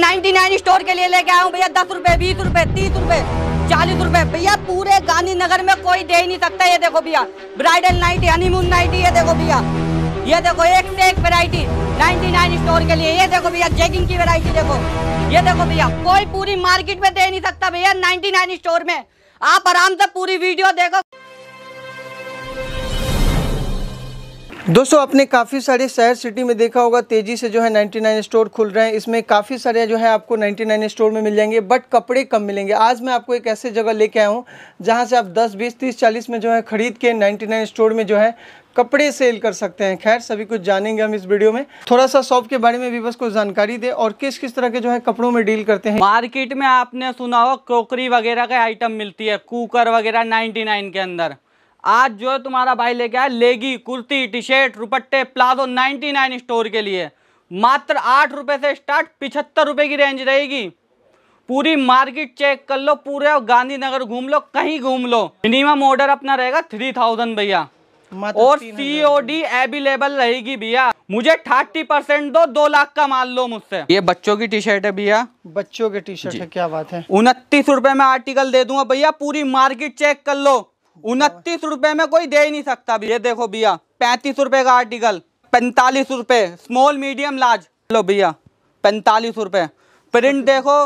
ninety nine store के लिए लेके आया हूँ भैया दस रुपए बीस रुपए तीस रुपए चालीस रुपए भैया पूरे गांधीनगर में कोई दे ही नहीं सकता ये देखो भैया ब्राइडल नाइटी हनीमून नाइटी ये देखो भैया ये देखो एक से एक वेरायटी नाइन्टी नाइन स्टोर के लिए ये देखो भैया जेगिंग की वेरायटी देखो ये देखो भैया कोई पूरी मार्केट में दे नहीं सकता भैया नाइन्टी नाइन स्टोर में आप आराम से पूरी वीडियो देखो दोस्तों आपने काफ़ी सारे शहर सिटी में देखा होगा तेज़ी से जो है 99 स्टोर खुल रहे हैं इसमें काफ़ी सारे जो है आपको 99 स्टोर में मिल जाएंगे बट कपड़े कम मिलेंगे आज मैं आपको एक ऐसे जगह लेके आया हूँ जहाँ से आप 10, 20, 30, 40 में जो है ख़रीद के 99 स्टोर में जो है कपड़े सेल कर सकते हैं खैर सभी कुछ जानेंगे हम इस वीडियो में थोड़ा सा शॉप के बारे में भी बस कुछ जानकारी दे और किस किस तरह के जो है कपड़ों में डील करते हैं मार्केट में आपने सुना हो क्रोकरी वगैरह का आइटम मिलती है कुकर वगैरह नाइन्टी के अंदर आज जो है तुम्हारा भाई लेके आया लेगी कुर्ती टी शर्ट रुपट्टे प्लाजो 99 स्टोर के लिए मात्र आठ रुपये से स्टार्ट पिछहत्तर रुपये की रेंज रहेगी पूरी मार्केट चेक कर लो पूरे गांधीनगर घूम लो कहीं घूम लो मिनिमम ऑर्डर अपना रहेगा थ्री थाउजेंड भैया और सी ओ डी अवेलेबल रहेगी भैया मुझे थर्टी परसेंट दो दो लाख का माल लो मुझसे ये बच्चों की टी शर्ट है भैया बच्चों की टी शर्ट है क्या बात है उनतीस रुपए में आर्टिकल दे दूंगा भैया पूरी मार्केट चेक कर लो उनतीस रुपए में कोई दे ही नहीं सकता ये देखो भैया पैंतीस रुपए का आर्टिकल पैंतालीस रुपए स्मॉल मीडियम लार्ज लो भैया पैंतालीस रुपए प्रिंट देखो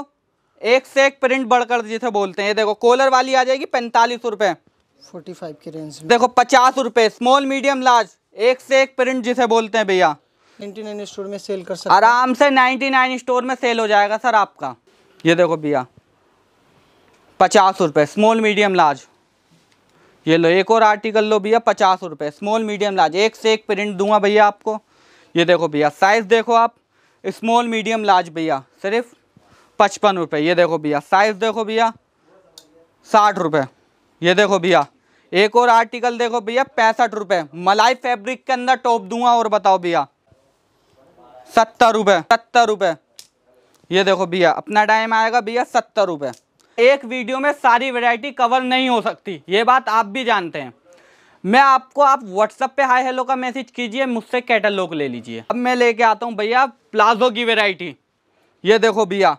एक से एक प्रिंट बढ़कर जिसे बोलते हैं ये देखो कॉलर वाली आ जाएगी पैंतालीस रुपए फोर्टी फाइव की रेंज देखो पचास रुपए स्मॉल मीडियम लार्ज एक से एक प्रिंट जिसे बोलते हैं भैया नाइन स्टोर में सेल कर सकते आराम से नाइन स्टोर में सेल हो जाएगा सर आपका ये देखो भैया पचास रुपये स्मॉल मीडियम लार्ज ये लो एक और आर्टिकल लो भैया पचास रुपये स्मॉल मीडियम लार्ज एक से एक प्रिंट दूंगा भैया आपको ये देखो भैया साइज़ देखो आप स्मॉल मीडियम लार्ज भैया सिर्फ पचपन रुपये ये देखो भैया साइज़ देखो भैया साठ रुपये ये देखो भैया एक और आर्टिकल देखो भैया पैंसठ रुपये मलाई फैब्रिक के अंदर टॉप दूंगा और बताओ भैया सत्तर रुपये सत्तर रुपये ये देखो भैया अपना टाइम आएगा भैया सत्तर रुपये एक वीडियो में सारी वैरायटी कवर नहीं हो सकती ये बात आप भी जानते हैं मैं आपको आप व्हाट्सअप पे हाय हेलो का मैसेज कीजिए मुझसे कैटलॉग ले लीजिए अब मैं लेके आता हूँ भैया प्लाजो की वेराइटी ये देखो भैया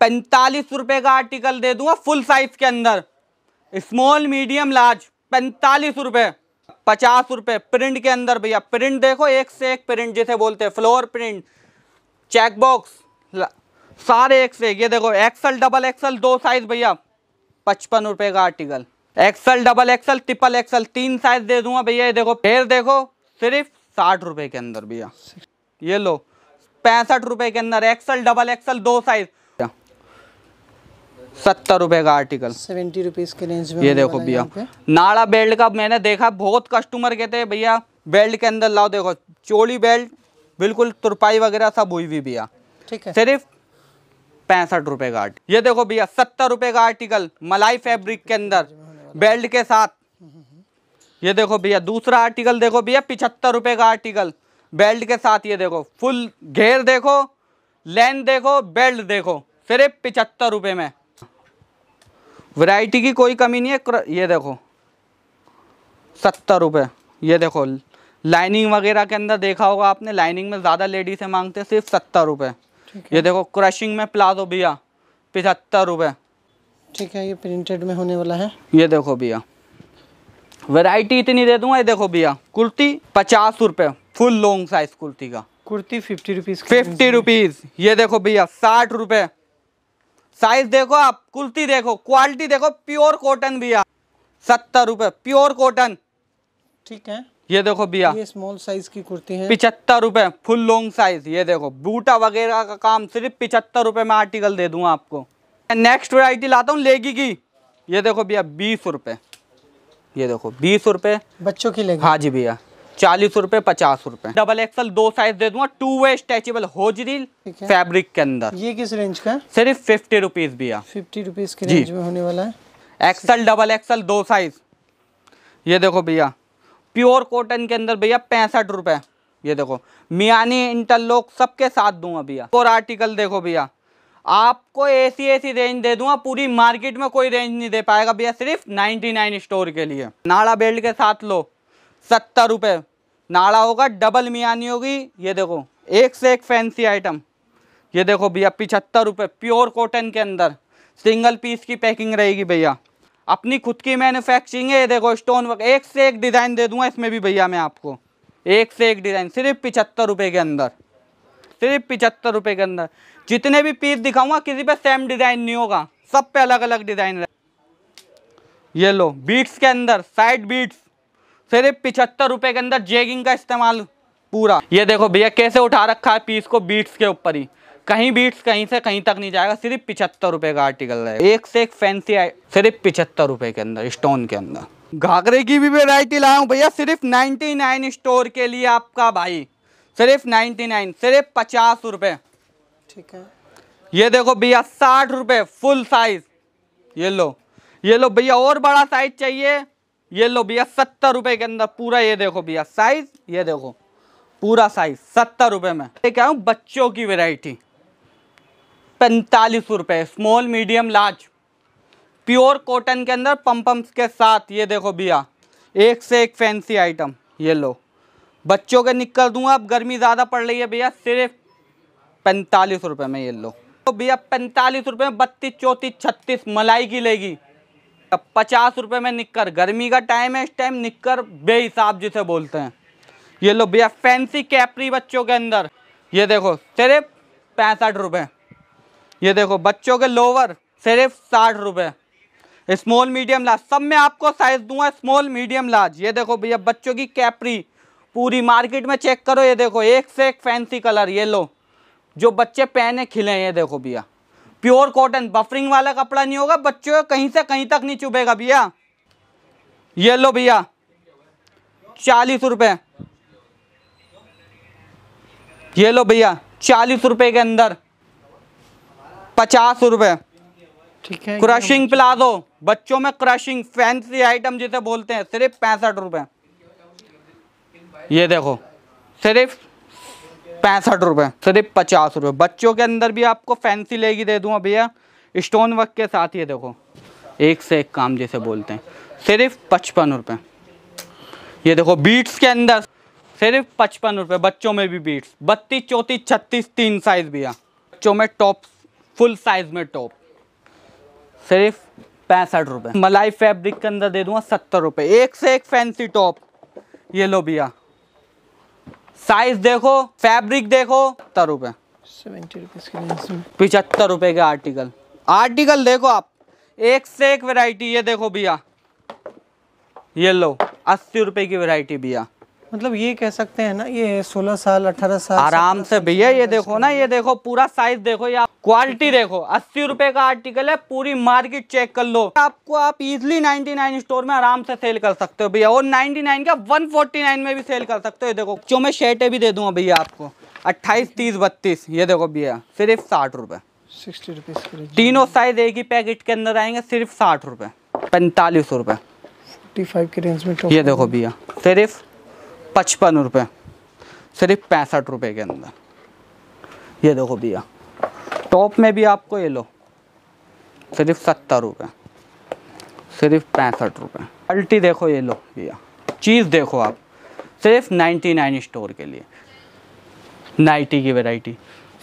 पैंतालीस रुपये का आर्टिकल दे दूँगा फुल साइज़ के अंदर स्मॉल मीडियम लार्ज पैंतालीस रुपये पचास रुपये प्रिंट के अंदर भैया प्रिंट देखो एक से एक प्रिंट जिसे बोलते हैं फ्लोर प्रिंट चेक बॉक्स सारे एक से ये देखो एक्सल डबल एक्सल दो साइज भैया पचपन रुपए का article XL double XL triple XL तीन साइज दे दूंगा भैया ये देखो फिर देखो सिर्फ साठ रुपए के अंदर भैया ये लो पैंसठ रुपए के अंदर एक्सल डबल एक्सल दो साइज सत्तर रुपए का आर्टिकल सेवेंटी रुपीज के रेंज में ये देखो भैया नाड़ा बेल्ट का मैंने देखा बहुत कस्टमर कहते हैं भैया बेल्ट के अंदर लाओ देखो चोली बेल्ट बिल्कुल तुरपाई वगैरह सब हुई हुई भैया ठीक है सिर्फ पैंसठ रुपये का आर्टिकल ये देखो भैया सत्तर रुपये का आर्टिकल मलाई फैब्रिक के अंदर बेल्ट के साथ ये देखो भैया दूसरा आर्टिकल देखो भैया पिछहत्तर रुपये का आर्टिकल बेल्ट के साथ ये देखो फुल घेर देखो लेंथ देखो बेल्ट देखो सिर्फ पिचहत्तर रुपये में वैरायटी की कोई कमी नहीं है ये देखो सत्तर रुपये ये देखो लाइनिंग वगैरह के अंदर देखा होगा आपने लाइनिंग में ज़्यादा है मांगते सिर्फ सत्तर रुपये ये देखो क्रशिंग में प्लाजो भैया पिछहत्तर रुपए ठीक है ये प्रिंटेड में होने वाला है ये देखो भैया वैरायटी इतनी दे दूंगा ये देखो भैया कुर्ती पचास रुपए फुल लॉन्ग साइज कुर्ती का kurti fifty rupees fifty rupees ये देखो भैया साठ रुपए साइज देखो आप कुर्ती देखो क्वालिटी देखो प्योर कॉटन भैया सत्तर रुपए प्योर कॉटन ठीक है ये देखो भैया ये स्मॉल साइज की कुर्ती है पिछहत्तर रुपए फुल लॉन्ग साइज ये देखो बूटा वगैरह का काम सिर्फ पिछहत्तर रुपए में आर्टिकल दे दूंगा आपको नेक्स्ट वेराइटी लाता हूँ लेगी की ये देखो भैया बीस रुपए ये देखो बीस रुपए बच्चों की लेगी हाँ जी भैया चालीस रुपए पचास रुपए डबल एक्सल दो साइज दे दूंगा two way stretchable hosiery fabric के अंदर ये किस रेंज का सिर्फ फिफ्टी रुपीज भैया फिफ्टी रुपीज के रेंज में होने वाला है एक्सल डबल एक्सल दो साइज ये देखो भैया प्योर कॉटन के अंदर भैया पैंसठ रुपये ये देखो मियानी इंटरलॉक सबके साथ दूंगा भैया और आर्टिकल देखो भैया आपको ऐसी ऐसी रेंज दे दूंगा पूरी मार्केट में कोई रेंज नहीं दे पाएगा भैया सिर्फ 99 स्टोर के लिए नाड़ा बेल्ट के साथ लो सत्तर रुपये नाड़ा होगा डबल मियानी होगी ये देखो एक से एक फैंसी आइटम ये देखो भैया पिछहत्तर रुपये प्योर कॉटन के अंदर सिंगल पीस की पैकिंग रहेगी भैया अपनी खुद की मैन्युफैक्चरिंग है देखो स्टोन वर्क एक से एक डिज़ाइन दे दूंगा इसमें भी भैया मैं आपको एक से एक डिज़ाइन सिर्फ पिचहत्तर रुपये के अंदर सिर्फ पिचहत्तर रुपये के अंदर जितने भी पीस दिखाऊंगा किसी पे सेम डिज़ाइन नहीं होगा सब पे अलग अलग डिज़ाइन रहे ये लो बीट्स के अंदर साइड बीट्स सिर्फ पिचहत्तर रुपये के अंदर जेगिंग का इस्तेमाल पूरा ये देखो भैया कैसे उठा रखा है पीस को बीट्स के ऊपर ही कहीं बीट्स कहीं से कहीं तक नहीं जाएगा सिर्फ पिछहत्तर रुपए का आर्टिकल रहेगा एक से एक फैंसी सिर्फ पिछहत्तर रुपए के अंदर स्टोन के अंदर घाघरे की भी वेराइटी लाया हूँ भैया सिर्फ नाइन्टी नाइन स्टोर के लिए आपका भाई सिर्फ नाइन्टी नाइन सिर्फ पचास रुपये ठीक है ये देखो भैया साठ रुपये फुल साइज ये लो ये लो भैया और बड़ा साइज चाहिए ये लो भैया सत्तर रुपये के अंदर पूरा ये देखो भैया साइज ये देखो पूरा साइज सत्तर रुपये में ये क्या हूँ बच्चों की वेरायटी पैंतालीस रुपये small medium large pure cotton के अंदर पम्पम्स के साथ ये देखो भैया एक से एक फैंसी आइटम ये लो बच्चों के निकल दूंगा अब गर्मी ज़्यादा पड़ रही है भैया सिर्फ पैंतालीस रुपये में ये लो तो भैया पैंतालीस रुपये में बत्तीस चौंतीस छत्तीस मलाई की लेगी अब पचास रुपये में निक्कर गर्मी का टाइम है इस टाइम निक्कर बेहिसाब जिसे बोलते हैं ये लो भैया फैंसी कैपरी बच्चों के अंदर ये देखो सिर्फ पैंसठ रुपये ये देखो बच्चों के लोवर सिर्फ साठ रुपये स्मॉल मीडियम लार्ज सब मैं आपको साइज़ दूंगा स्मॉल मीडियम लार्ज ये देखो भैया बच्चों की कैपरी पूरी मार्केट में चेक करो ये देखो एक से एक फैंसी कलर ये लो जो बच्चे पहने खिले ये देखो भैया प्योर कॉटन बफरिंग वाला कपड़ा नहीं होगा बच्चों कहीं से कहीं तक नहीं चुभेगा भैया ये लो भैया चालीस रुपये ये लो भैया चालीस रुपये के अंदर पचास रुपए ठीक है क्रशिंग प्लाजो बच्चों में क्रशिंग फैंसी आइटम जिसे बोलते हैं सिर्फ पैंसठ रुपए ये देखो सिर्फ पैंसठ रुपए सिर्फ पचास रुपए बच्चों के अंदर भी आपको फैंसी लेगी दे दूं भैया स्टोन वर्क के साथ ये देखो एक से एक काम जैसे बोलते हैं सिर्फ पचपन रुपए ये देखो बीट्स के अंदर सिर्फ पचपन रुपये बच्चों में भी बीट्स बत्तीस चौंतीस छत्तीस तीन साइज़ भैया बच्चों में टॉप फुल साइज में टॉप सिर्फ पैंसठ रुपए मलाई फैब्रिक के अंदर दे दूंगा सत्तर रुपये एक से एक फैंसी टॉप ये लो भैया साइज देखो फैब्रिक देखो सत्तर रुपए सेवेंटी रुपीज़ पिचहत्तर के आर्टिकल आर्टिकल देखो आप एक से एक वैरायटी ये देखो भैया ये लो अस्सी रुपए की वैरायटी भैया मतलब ये कह सकते हैं ना ये 16 साल 18 साल आराम से भैया ये देखो ना ये देखो पूरा साइज देखो ये क्वालिटी देखो अस्सी रुपए का आर्टिकल है पूरी मार्केट चेक कर लो आपको आप इजिली 99 स्टोर में आराम से सेल कर सकते हो भैया और 99 का 149 में भी सेल कर सकते हो ये देखो जो मैं शर्टे भी दे दूंगा भैया आपको अट्ठाईस तीस बत्तीस ये देखो भैया सिर्फ साठ रुपए तीनों साइज एक ही पैकेट के अंदर आएंगे सिर्फ साठ रुपए पैंतालीस रुपए फोर्टी फाइव के रेंज में ये देखो भैया सिर्फ पचपन रुपये सिर्फ पैंसठ रुपये के अंदर ये देखो भैया टॉप में भी आपको ये लो सिर्फ सत्तर रुपये सिर्फ पैंसठ रुपये क्वालिटी देखो ये लो भैया चीज़ देखो आप सिर्फ नाइन्टी नाइन स्टोर के लिए नाइटी की वैरायटी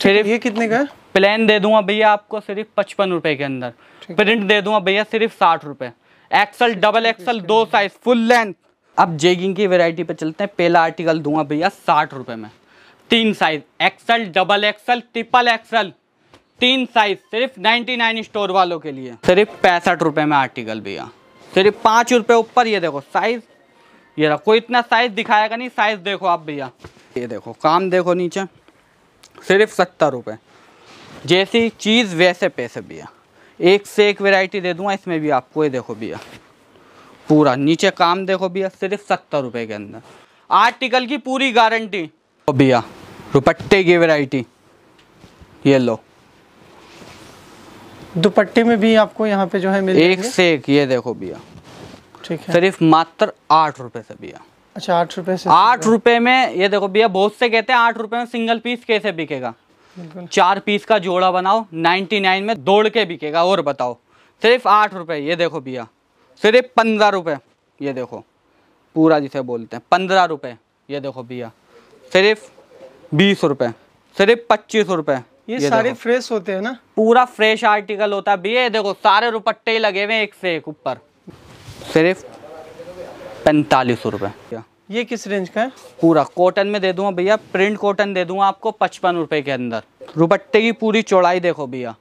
सिर्फ ये कितने का प्लेन दे दूंगा भैया आपको सिर्फ पचपन रुपए के अंदर प्रिंट दे दूंगा भैया सिर्फ साठ रुपए एक्सल अच्छा, डबल एक्सल दो साइज फुल लेंथ अब जेगिंग की वेराइटी पर चलते हैं पहला आर्टिकल दूंगा भैया साठ रुपये में तीन size XL double XL triple XL तीन साइज सिर्फ 99 स्टोर वालों के लिए सिर्फ पैंसठ रुपये में आर्टिकल भैया सिर्फ पाँच रुपये ऊपर ये देखो साइज ये रहा कोई इतना साइज दिखाएगा नहीं साइज देखो आप भैया ये देखो काम देखो नीचे सिर्फ सत्तर रुपये जैसी चीज़ वैसे पैसे भैया एक से एक वेराइटी दे दूँगा इसमें भी आपको ये देखो भैया पूरा नीचे काम देखो भैया सिर्फ सत्तर रुपये के अंदर आर्टिकल की पूरी गारंटी तो भैया दुपट्टे की वैरायटी ये लो दुपट्टे में भी आपको यहाँ पे जो है मिल एक से एक ये देखो भैया ठीक है सिर्फ मात्र आठ रुपए से भैया अच्छा आठ रुपए से आठ रुपए में ये देखो भैया बहुत से कहते हैं आठ रुपए में सिंगल पीस कैसे बिकेगा चार पीस का जोड़ा बनाओ नाइन्टी नाइन में दौड़ के बिकेगा और बताओ सिर्फ आठ रुपए ये देखो भैया सिर्फ पंद्रह रुपये ये देखो पूरा जिसे बोलते हैं पंद्रह रुपये ये देखो भैया सिर्फ बीस रुपये सिर्फ पच्चीस रुपये ये, ये सारे फ्रेश होते हैं ना पूरा फ्रेश आर्टिकल होता है भैया देखो सारे रुपट्टे लगे हुए एक से एक ऊपर सिर्फ पैंतालीस रुपये ये किस रेंज का है पूरा कॉटन में दे दूंगा भैया प्रिंट कॉटन दे दूंगा आपको पचपन रुपये के अंदर रुपट्टे की पूरी चौड़ाई देखो भैया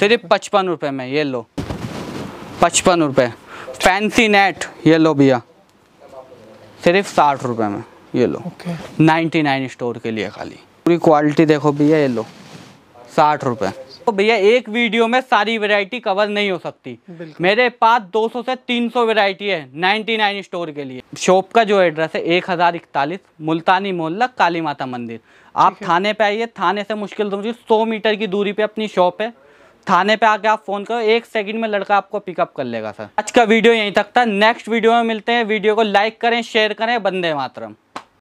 सिर्फ पचपन रुपये में ये लो पचपन रुपये फैंसी नेट ये लो भैया सिर्फ साठ रुपये में ये लो नाइन्टी नाइन स्टोर के लिए खाली पूरी क्वालिटी देखो भैया ये लो साठ रुपये तो भैया एक वीडियो में सारी वैरायटी कवर नहीं हो सकती मेरे पास 200 से 300 वेरायटी है नाइन्टी नाइन स्टोर के लिए शॉप का जो एड्रेस है एक हज़ार इकतालीस मुल्तानी मोहल्ला काली माता मंदिर आप थाने पे आइए थाने से मुश्किल समझिए सौ मीटर की दूरी पे अपनी शॉप है थाने पे आके आप फ़ोन करो एक सेकंड में लड़का आपको पिकअप कर लेगा सर आज का वीडियो यहीं तक था नेक्स्ट वीडियो में मिलते हैं वीडियो को लाइक करें शेयर करें बंदे मातरम